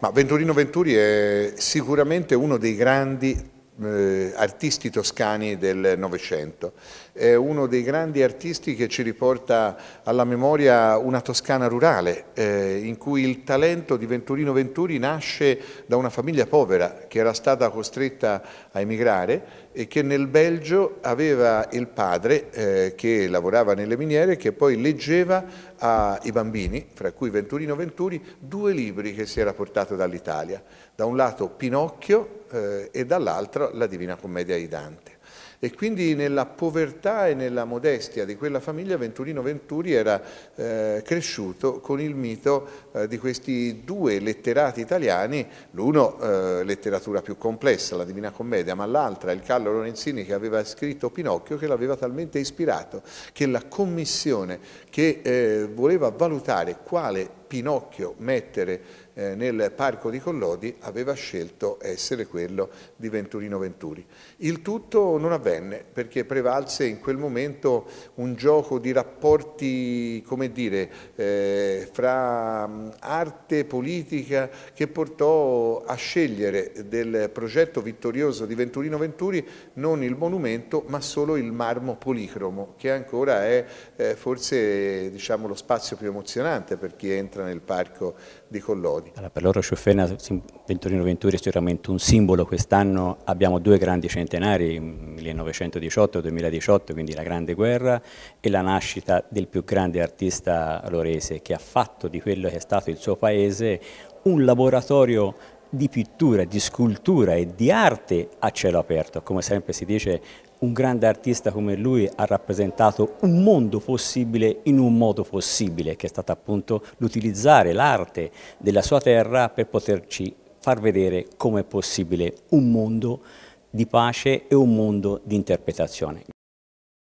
Ma Venturino Venturi è sicuramente uno dei grandi eh, artisti toscani del Novecento. È uno dei grandi artisti che ci riporta alla memoria una Toscana rurale, eh, in cui il talento di Venturino Venturi nasce da una famiglia povera che era stata costretta a emigrare e che nel Belgio aveva il padre eh, che lavorava nelle miniere che poi leggeva ai bambini, fra cui Venturino Venturi, due libri che si era portato dall'Italia. Da un lato Pinocchio eh, e dall'altro la Divina Commedia di Dante. E quindi nella povertà e nella modestia di quella famiglia Venturino Venturi era eh, cresciuto con il mito eh, di questi due letterati italiani, l'uno eh, letteratura più complessa, la Divina Commedia, ma l'altra il Carlo Lorenzini che aveva scritto Pinocchio che l'aveva talmente ispirato che la commissione che eh, voleva valutare quale Pinocchio mettere eh, nel parco di Collodi aveva scelto essere quello di Venturino Venturi. Il tutto non avvenne perché prevalse in quel momento un gioco di rapporti, come dire, eh, fra mm, arte e politica che portò a scegliere del progetto vittorioso di Venturino Venturi non il monumento ma solo il marmo policromo che ancora è eh, forse diciamo, lo spazio più emozionante per chi entra mostra nel parco di Collodi. Allora, per loro Sciuffena, Venturino Venturi è sicuramente un simbolo, quest'anno abbiamo due grandi centenari, 1918 2018, quindi la Grande Guerra e la nascita del più grande artista lorese che ha fatto di quello che è stato il suo paese un laboratorio di pittura, di scultura e di arte a cielo aperto. Come sempre si dice, un grande artista come lui ha rappresentato un mondo possibile in un modo possibile, che è stato appunto l'utilizzare l'arte della sua terra per poterci far vedere come è possibile un mondo di pace e un mondo di interpretazione.